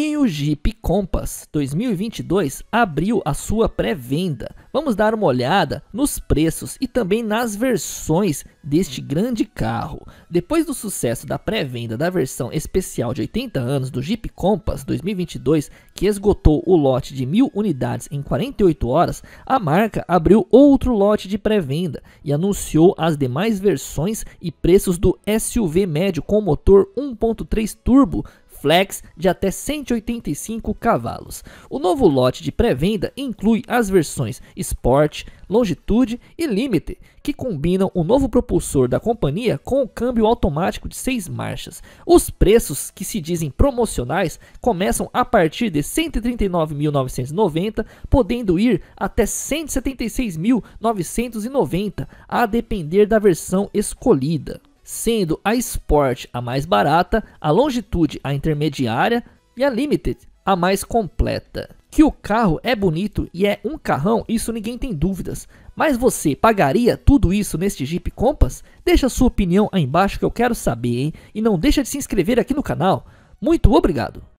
E o Jeep Compass 2022 abriu a sua pré-venda. Vamos dar uma olhada nos preços e também nas versões deste grande carro. Depois do sucesso da pré-venda da versão especial de 80 anos do Jeep Compass 2022, que esgotou o lote de mil unidades em 48 horas, a marca abriu outro lote de pré-venda e anunciou as demais versões e preços do SUV médio com motor 1.3 turbo flex de até 185 cavalos. O novo lote de pré-venda inclui as versões Sport, Longitude e Limited, que combinam o novo propulsor da companhia com o câmbio automático de 6 marchas. Os preços, que se dizem promocionais, começam a partir de 139.990, podendo ir até 176.990, a depender da versão escolhida sendo a Sport a mais barata, a Longitude a intermediária e a Limited a mais completa. Que o carro é bonito e é um carrão, isso ninguém tem dúvidas. Mas você pagaria tudo isso neste Jeep Compass? Deixa sua opinião aí embaixo que eu quero saber, hein? E não deixa de se inscrever aqui no canal. Muito obrigado!